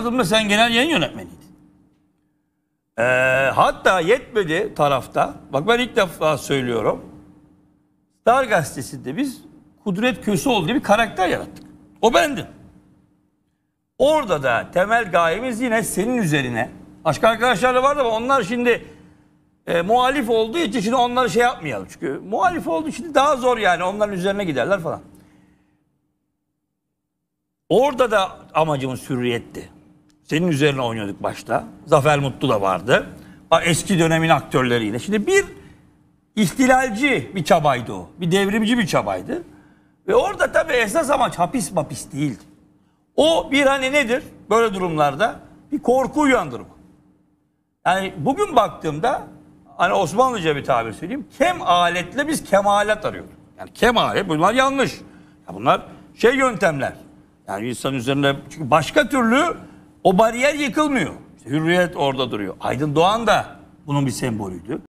yıldırımda sen genel yayın yönetmeniydin. Ee, hatta yetmedi tarafta. Bak ben ilk defa söylüyorum. Star Gazetesi'nde biz Kudret Köseoğlu diye bir karakter yarattık. O bendim. Orada da temel gayemiz yine senin üzerine. Başka arkadaşlar da vardı ama onlar şimdi e, muhalif olduğu için şimdi onları şey yapmayalım. Çünkü muhalif olduğu için daha zor yani onların üzerine giderler falan. Orada da amacımız hürriyetti. Senin üzerine oynuyorduk başta. Zafer Mutlu da vardı. Eski dönemin aktörleriyle. Şimdi bir ihtilalci bir çabaydı o. Bir devrimci bir çabaydı. Ve orada tabii esas amaç hapis mapis değildi. O bir hani nedir böyle durumlarda? Bir korku uyandırma. Yani bugün baktığımda hani Osmanlıca bir tabir söyleyeyim. Kem aletle biz kemalat arıyoruz. Yani kem alet bunlar yanlış. Ya bunlar şey yöntemler. Yani insan üzerine çünkü başka türlü o bariyer yıkılmıyor. İşte hürriyet orada duruyor. Aydın Doğan da bunun bir sembolüydü.